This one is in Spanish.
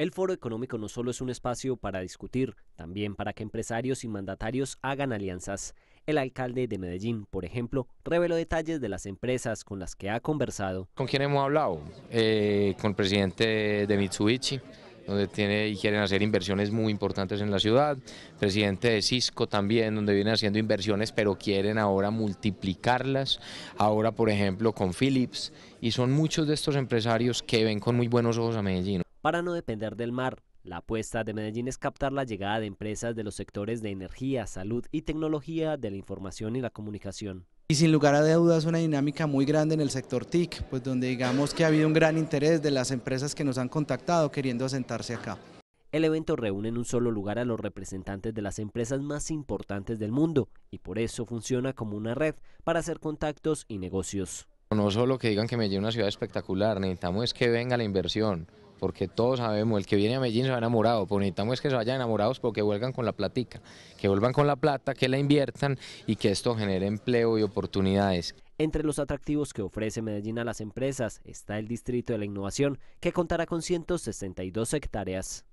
El foro económico no solo es un espacio para discutir, también para que empresarios y mandatarios hagan alianzas. El alcalde de Medellín, por ejemplo, reveló detalles de las empresas con las que ha conversado. ¿Con quién hemos hablado? Eh, con el presidente de Mitsubishi donde tiene y quieren hacer inversiones muy importantes en la ciudad. Presidente de Cisco también, donde viene haciendo inversiones, pero quieren ahora multiplicarlas. Ahora, por ejemplo, con Philips. Y son muchos de estos empresarios que ven con muy buenos ojos a Medellín. Para no depender del mar, la apuesta de Medellín es captar la llegada de empresas de los sectores de energía, salud y tecnología, de la información y la comunicación. Y sin lugar a dudas una dinámica muy grande en el sector TIC, pues donde digamos que ha habido un gran interés de las empresas que nos han contactado queriendo asentarse acá. El evento reúne en un solo lugar a los representantes de las empresas más importantes del mundo y por eso funciona como una red para hacer contactos y negocios. No solo que digan que Medellín es una ciudad espectacular, necesitamos es que venga la inversión, porque todos sabemos, el que viene a Medellín se va enamorado, pero pues necesitamos es que se vayan enamorados porque vuelvan con la platica, que vuelvan con la plata, que la inviertan y que esto genere empleo y oportunidades. Entre los atractivos que ofrece Medellín a las empresas está el Distrito de la Innovación, que contará con 162 hectáreas.